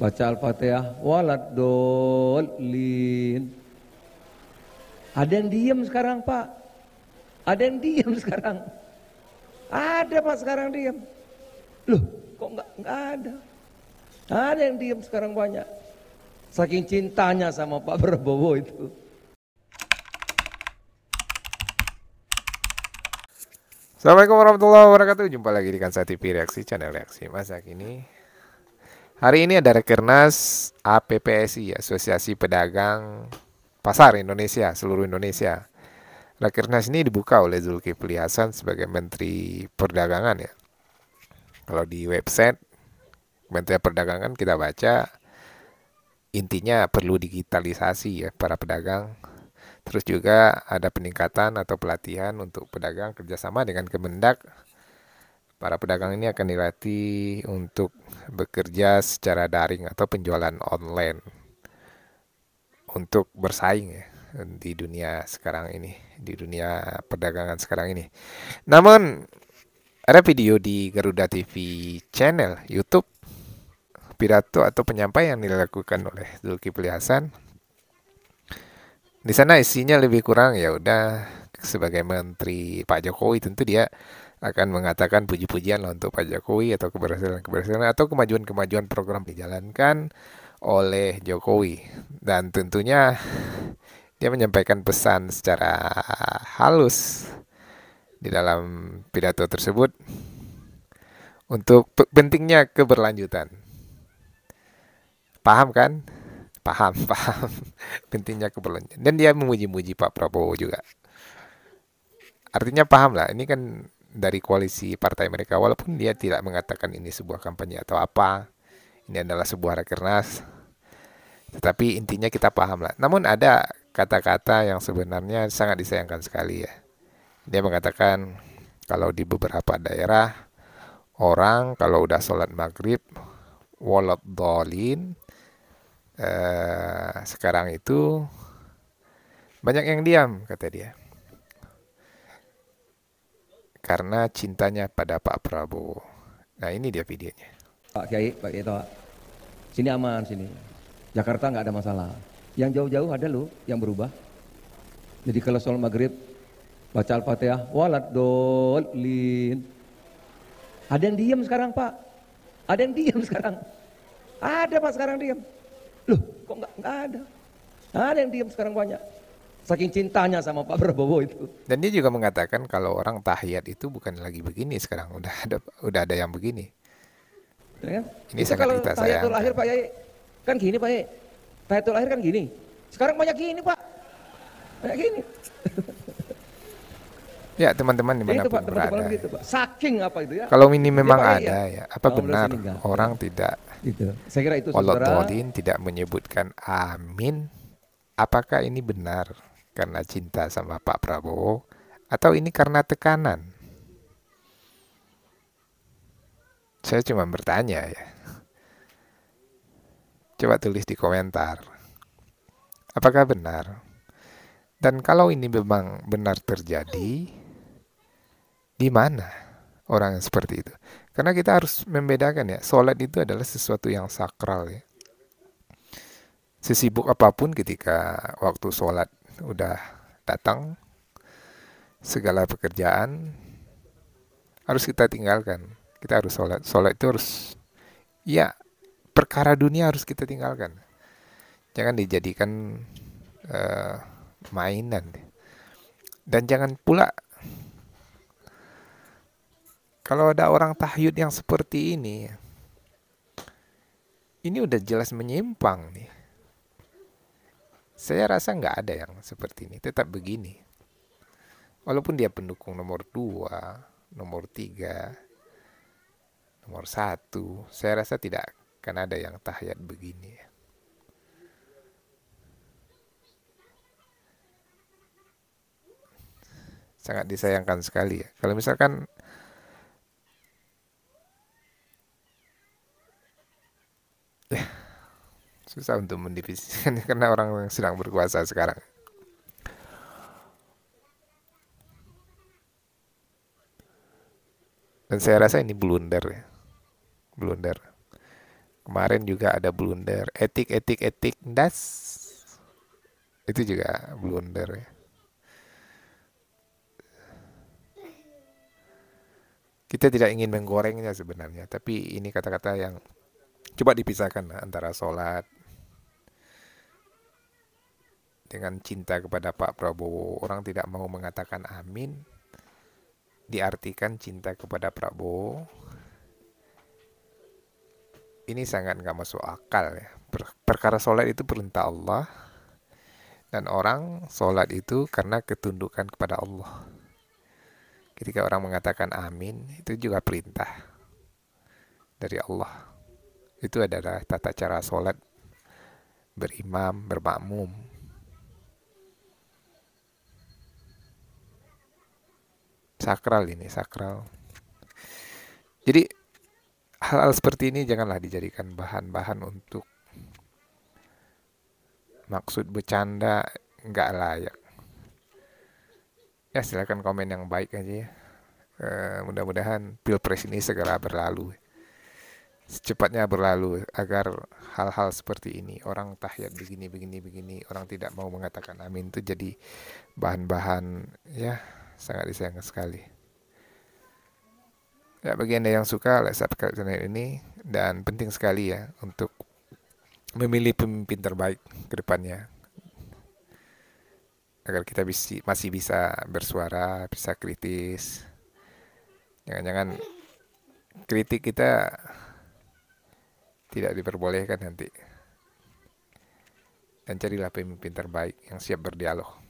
Baca Al-Fatihah. Walad dolin. Ada yang diem sekarang Pak. Ada yang diem sekarang. Ada Pak sekarang diem. Loh kok nggak nggak ada. Ada yang diem sekarang banyak. Saking cintanya sama Pak Prabowo itu. Assalamualaikum warahmatullahi wabarakatuh. Jumpa lagi di Kansa TV Reaksi, channel reaksi masa kini. Hari ini ada Rekernas APPSI, Asosiasi Pedagang Pasar Indonesia, seluruh Indonesia. Rekernas ini dibuka oleh Zulkifli Hasan sebagai Menteri Perdagangan ya. Kalau di website Menteri Perdagangan kita baca intinya perlu digitalisasi ya para pedagang. Terus juga ada peningkatan atau pelatihan untuk pedagang kerjasama dengan Kemendak Para pedagang ini akan dilatih untuk bekerja secara daring atau penjualan online untuk bersaing ya di dunia sekarang ini, di dunia perdagangan sekarang ini. Namun ada video di Garuda TV channel YouTube pidato atau penyampaian yang dilakukan oleh Zulkifli Hasan. Di sana isinya lebih kurang ya udah sebagai menteri Pak Jokowi tentu dia akan mengatakan puji-pujian lah untuk Pak Jokowi atau keberhasilan-keberhasilan atau kemajuan-kemajuan program dijalankan oleh Jokowi dan tentunya dia menyampaikan pesan secara halus di dalam pidato tersebut untuk pentingnya keberlanjutan. Paham kan? Paham, paham. pentingnya keberlanjutan. Dan dia memuji-muji Pak Prabowo juga. Artinya paham lah, ini kan dari koalisi partai mereka walaupun dia tidak mengatakan ini sebuah kampanye atau apa ini adalah sebuah rakernas tetapi intinya kita paham lah namun ada kata-kata yang sebenarnya sangat disayangkan sekali ya dia mengatakan kalau di beberapa daerah orang kalau udah sholat maghrib walad dolin eh, sekarang itu banyak yang diam kata dia karena cintanya pada Pak Prabowo. Nah ini dia videonya. Pak Kiai, Pak Kiai Pak. Sini aman, sini. Jakarta nggak ada masalah. Yang jauh-jauh ada loh yang berubah. Jadi kalau soal maghrib, baca Al-Fatihah, walad dolin. Ada yang diem sekarang Pak. Ada yang diem sekarang. Ada Pak sekarang diem. Loh kok nggak ada? Ada yang diem sekarang banyak. Saking cintanya sama Pak Prabowo itu. Dan dia juga mengatakan kalau orang tahiyat itu bukan lagi begini sekarang udah ada udah ada yang begini. Ya, kan? Ini sangat kalau kita sayang. Tahiyatul akhir Pak Yai kan gini Pak Yai. Tahiyatul akhir kan gini. Sekarang banyak gini Pak. Banyak gini. Ya teman-teman mana pun berada. Teman -teman gitu, Saking apa itu ya? Kalau ini memang ya, ada ya. Apa oh, benar orang tidak? Itu. Saya kira itu. Walau tidak menyebutkan amin. Apakah ini benar? karena cinta sama Pak Prabowo atau ini karena tekanan? Saya cuma bertanya ya. Coba tulis di komentar. Apakah benar? Dan kalau ini memang benar terjadi, di mana orang yang seperti itu? Karena kita harus membedakan ya, sholat itu adalah sesuatu yang sakral ya. Sesibuk apapun ketika waktu sholat udah datang, segala pekerjaan harus kita tinggalkan. Kita harus sholat. Sholat itu harus, ya perkara dunia harus kita tinggalkan. Jangan dijadikan uh, mainan. Dan jangan pula kalau ada orang tahyud yang seperti ini, ini udah jelas menyimpang nih saya rasa nggak ada yang seperti ini, tetap begini. Walaupun dia pendukung nomor dua, nomor tiga, nomor satu, saya rasa tidak akan ada yang tahyat begini sangat disayangkan sekali ya. Kalau misalkan susah untuk mendivisikan karena orang yang sedang berkuasa sekarang. Dan saya rasa ini blunder ya. Blunder. Kemarin juga ada blunder. Etik, etik, etik. Das. Itu juga blunder ya. Kita tidak ingin menggorengnya sebenarnya. Tapi ini kata-kata yang coba dipisahkan antara sholat, dengan cinta kepada Pak Prabowo. Orang tidak mau mengatakan amin, diartikan cinta kepada Prabowo. Ini sangat nggak masuk akal ya. Perkara sholat itu perintah Allah dan orang sholat itu karena ketundukan kepada Allah. Ketika orang mengatakan amin, itu juga perintah dari Allah. Itu adalah tata cara sholat berimam, bermakmum, sakral ini sakral jadi hal-hal seperti ini janganlah dijadikan bahan-bahan untuk maksud bercanda nggak layak ya silakan komen yang baik aja ya e, mudah-mudahan pilpres ini segera berlalu secepatnya berlalu agar hal-hal seperti ini orang tahyat begini begini begini orang tidak mau mengatakan amin itu jadi bahan-bahan ya sangat disayangkan sekali. Ya, bagi Anda yang suka, like subscribe channel ini dan penting sekali ya untuk memilih pemimpin terbaik ke depannya agar kita bisa, masih bisa bersuara, bisa kritis. Jangan-jangan kritik kita tidak diperbolehkan nanti. Dan carilah pemimpin terbaik yang siap berdialog.